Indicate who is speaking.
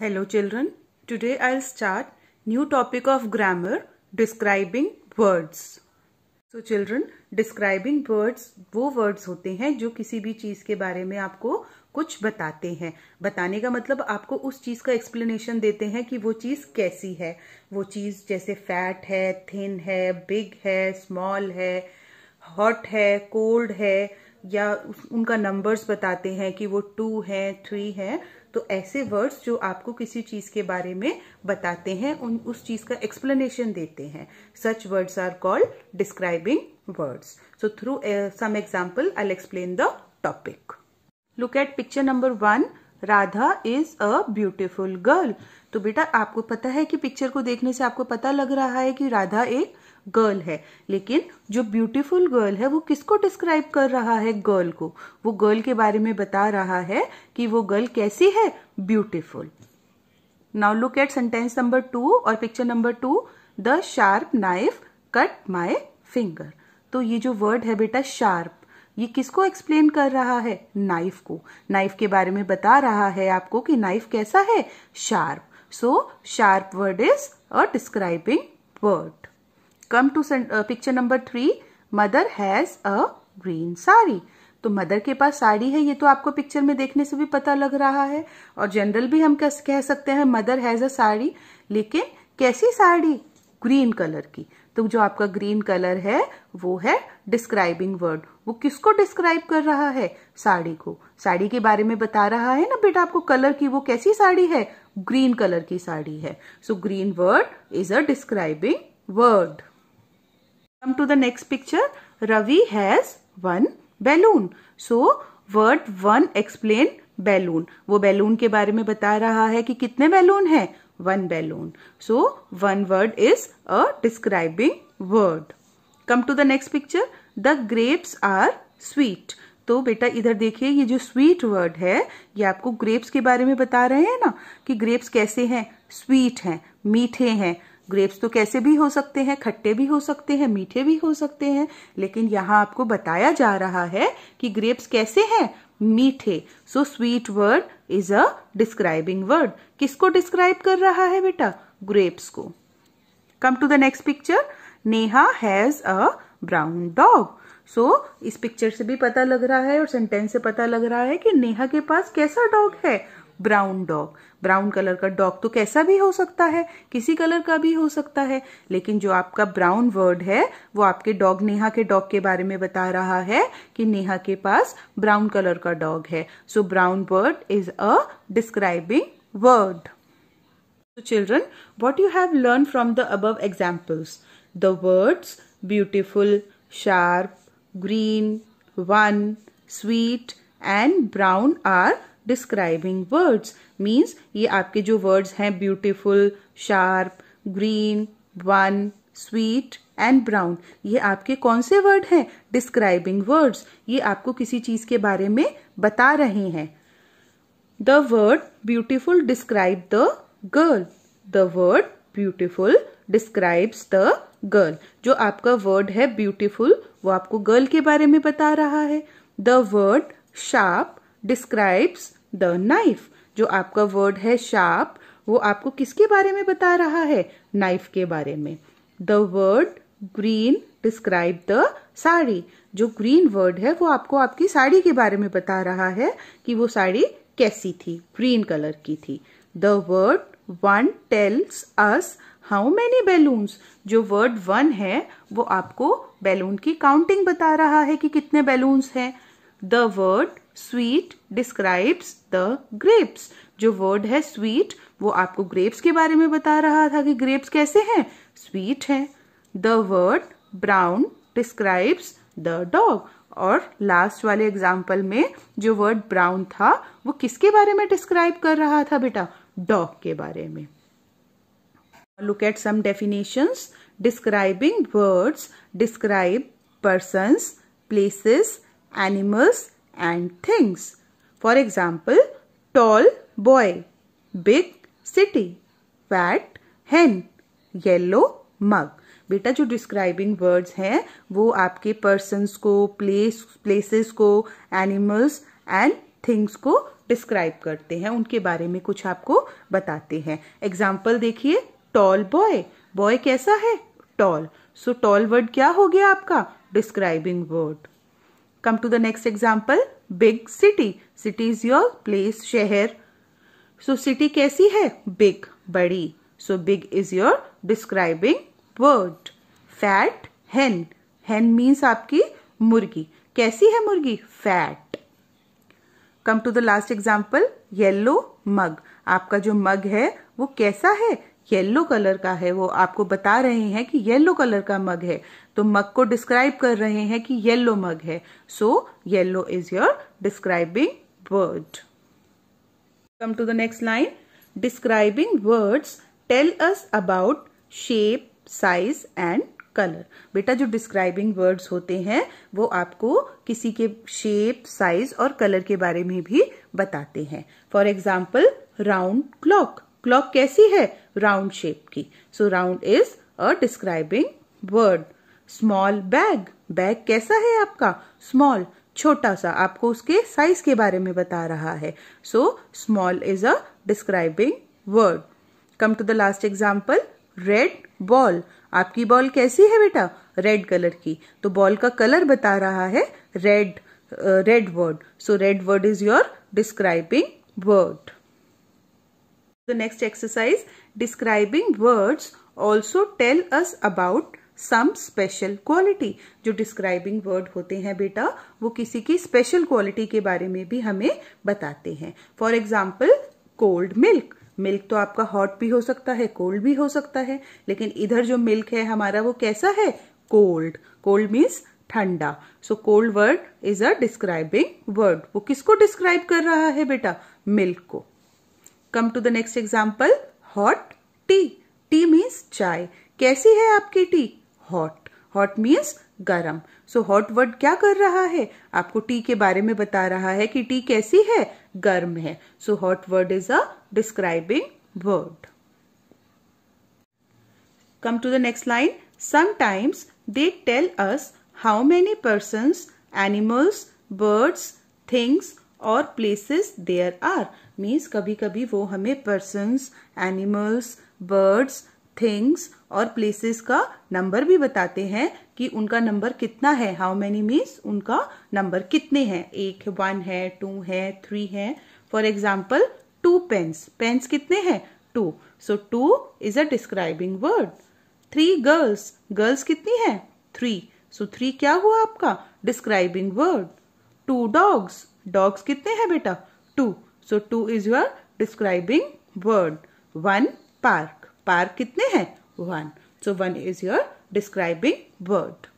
Speaker 1: Hello children today I start new topic of grammar describing words So children, describing words वो words होते हैं जो किसी भी चीज़ के बारे में आपको कुछ बताते हैं बताने का मतलब आपको उस चीज़ का एक्सप्लेनेशन देते हैं कि वो चीज़ कैसी है वो चीज़ जैसे फैट है थिन है बिग है स्मॉल है हॉट है कोल्ड है या उनका नंबर्स बताते हैं कि वो टू है थ्री है तो ऐसे वर्ड्स जो आपको किसी चीज़ के बारे में बताते हैं उन उस चीज़ का एक्सप्लेनेशन देते हैं such words are called describing words so through some example I explain the topic look at picture number one Radha is a beautiful girl तो बेटा आपको पता है कि पिक्चर को देखने से आपको पता लग रहा है कि राधा एक गर्ल है लेकिन जो ब्यूटीफुल गर्ल है वो किसको डिस्क्राइब कर रहा है गर्ल को वो गर्ल के बारे में बता रहा है कि वो गर्ल कैसी है beautiful now look at sentence number two और picture number two the sharp knife cut my finger तो ये जो वर्ड है बेटा शार्प ये किसको एक्सप्लेन कर रहा है नाइफ को नाइफ के बारे में बता रहा है आपको कि नाइफ कैसा है sharp so sharp word is a describing word come to picture number three mother has a green sari तो मदर के पास साड़ी है ये तो आपको पिक्चर में देखने से भी पता लग रहा है और जनरल भी हम कह सकते हैं मदर हैज अ साड़ी लेकिन कैसी साड़ी ग्रीन कलर की तो जो आपका ग्रीन कलर है वो है डिस्क्राइबिंग वर्ड वो किसको डिस्क्राइब कर रहा है साड़ी को साड़ी के बारे में बता रहा है ना बेटा आपको कलर की वो कैसी साड़ी है ग्रीन कलर की साड़ी है so green word is a describing word Come to the next picture. Ravi has one balloon. So word one explain balloon. वो balloon के बारे में बता रहा है कि कितने balloon हैं. One balloon. So one word is a describing word. Come to the next picture. The grapes are sweet. तो बेटा इधर देखिए ये जो स्वीट वर्ड है ये आपको ग्रेप्स के बारे में बता रहे हैं ना कि ग्रेप्स कैसे हैं स्वीट हैं मीठे हैं ग्रेप्स तो कैसे भी हो सकते हैं खट्टे भी हो सकते हैं मीठे भी हो सकते हैं लेकिन यहाँ आपको बताया जा रहा है कि ग्रेप्स कैसे हैं मीठे so sweet word is a describing word किसको डिस्क्राइब कर रहा है बेटा ग्रेप्स को come to the next picture Neha has a brown dog so इस पिक्चर से भी पता लग रहा है और सेंटेंस से पता लग रहा है कि नेहा के पास कैसा डॉग है ब्राउन डॉग ब्राउन कलर का डॉग तो कैसा भी हो सकता है किसी कलर का भी हो सकता है लेकिन जो आपका ब्राउन वर्ड है वो आपके डॉग नेहा के डॉग के बारे में बता रहा है कि नेहा के पास ब्राउन कलर का डॉग है so brown word is a describing word so children what you have learn from the above examples the words beautiful sharp green one sweet and brown are describing words means ये आपके जो words हैं beautiful sharp green one sweet and brown ये आपके कौन से word हैं describing words ये आपको किसी चीज के बारे में बता रहे हैं the word beautiful describe the girl the word beautiful describes the girl जो आपका वर्ड है ब्यूटिफुल वो आपको गर्ल के बारे में बता रहा है the word sharp describes the knife जो आपका वर्ड है शार्प वो आपको किसके बारे में बता रहा है नाइफ के बारे में the word green describe the sari जो ग्रीन वर्ड है वो आपको आपकी साड़ी के बारे में बता रहा है कि वो साड़ी कैसी थी ग्रीन कलर की थी the word one tells us how many balloons जो वर्ड वन है वो आपको बैलून की काउंटिंग बता रहा है कि कितने बैलून्स हैं the word sweet describes the grapes जो वर्ड है स्वीट वो आपको ग्रेप्स के बारे में बता रहा था कि ग्रेप्स कैसे हैं स्वीट है the word brown describes the dog और लास्ट वाले एग्जाम्पल में जो वर्ड ब्राउन था वो किसके बारे में डिस्क्राइब कर रहा था बेटा डॉग के बारे में look at some definitions describing words describe persons, places animals and things. For example, tall boy, big city, fat hen, yellow mug. बेटा जो डिस्क्राइबिंग वर्ड्स हैं वो आपके पर्सनस को प्लेस प्लेसेस को एनिमल्स एंड थिंग्स को डिस्क्राइब करते हैं उनके बारे में कुछ आपको बताते हैं एग्जाम्पल देखिए टॉल बॉय बॉय कैसा है टॉल सो टॉल वर्ड क्या हो गया आपका describing word Come to the next example. Big city. City is your place, शहर. So city kaisi hai Big, badi So big is your describing word. Fat hen. Hen means aapki मुर्गी. kaisi hai मुर्गी? Fat. Come to the last example. Yellow mug. आपका जो mug है वो कैसा है yellow colour का है वो आपको बता रहे हैं कि येलो कलर का मग है तो मग को डिस्क्राइब कर रहे हैं कि येलो मग है so yellow is your describing word come to the next line describing words tell us about shape size and colour बेटा जो डिस्क्राइबिंग वर्ड्स होते हैं वो आपको किसी के शेप साइज और कलर के बारे में भी बताते हैं for example round clock clock कैसी है राउंड शेप की so round is a describing word small bag bag कैसा है आपका स्मॉल छोटा सा आपको उसके साइज के बारे में बता रहा है so small is a describing word come to the last example red ball आपकी बॉल कैसी है बेटा रेड कलर की तो बॉल का कलर बता रहा है red red word so red word is your describing word The next exercise, describing words also tell us about some special quality जो डिस्क्राइबिंग वर्ड होते हैं बेटा वो किसी की स्पेशल क्वालिटी के बारे में भी हमें बताते हैं for example cold milk milk तो आपका हॉट भी हो सकता है कोल्ड भी हो सकता है लेकिन इधर जो मिल्क है हमारा वो कैसा है कोल्ड कोल्ड मीन्स ठंडा so cold word is a describing word वो किसको डिस्क्राइब कर रहा है बेटा मिल्क को come to the next example hot tea tea means चाय कैसी है आपकी टी हॉट हॉट मीन्स गरम सो हॉट वर्ड क्या कर रहा है आपको टी के बारे में बता रहा है कि टी कैसी है गर्म है so hot word is a describing word come to the next line sometimes they tell us how many person animals birds things और प्लेसेस देयर आर मीन्स कभी कभी वो हमें पर्सनस एनिमल्स बर्ड्स थिंग्स और प्लेसेस का number भी बताते हैं कि उनका नंबर कितना है हाउ मैनी मीन्स उनका नंबर कितने हैं एक वन है टू है थ्री है for example two pens pens कितने हैं two so two is a describing word three girls girls कितनी है थ्री सो थ्री क्या हुआ आपका describing word two dogs dogs कितने हैं बेटा two so two is your describing word one park park कितने हैं one so one is your describing word